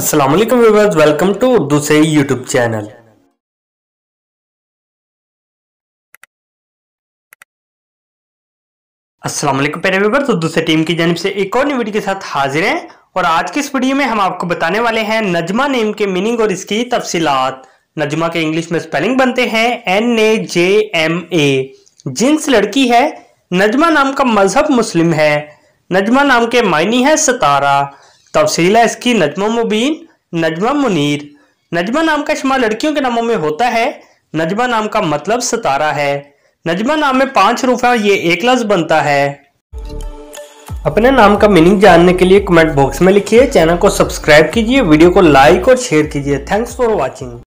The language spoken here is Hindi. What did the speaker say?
अस्सलाम वालेकुम व्यूवर्स वेलकम टू उर्दू से यूट्यूब चैनल अस्सलाम वालेकुम प्यारे व्यूवर्स उर्दू से टीम की जानब से एक और नई वीडियो के साथ हाजिर हैं और आज की इस वीडियो में हम आपको बताने वाले हैं नजमा नेम के मीनिंग और इसकी तफसीलात नजमा के इंग्लिश में स्पेलिंग बनते हैं N A J M A जिन्स लड़की है नजमा नाम का मजहब मुस्लिम है नजमा नाम के मायनी है सतारा तफसीला इसकी नजमा मुबीन नजमा मुनीर नजमा नाम का शुमार लड़कियों के नामों में होता है नजमा नाम का मतलब सतारा है नजमा नाम में पांच रूफ है ये एक लफ्ज बनता है अपने नाम का मीनिंग जानने के लिए कमेंट बॉक्स में लिखिए चैनल को सब्सक्राइब कीजिए वीडियो को लाइक और शेयर कीजिए थैंक्स फॉर वॉचिंग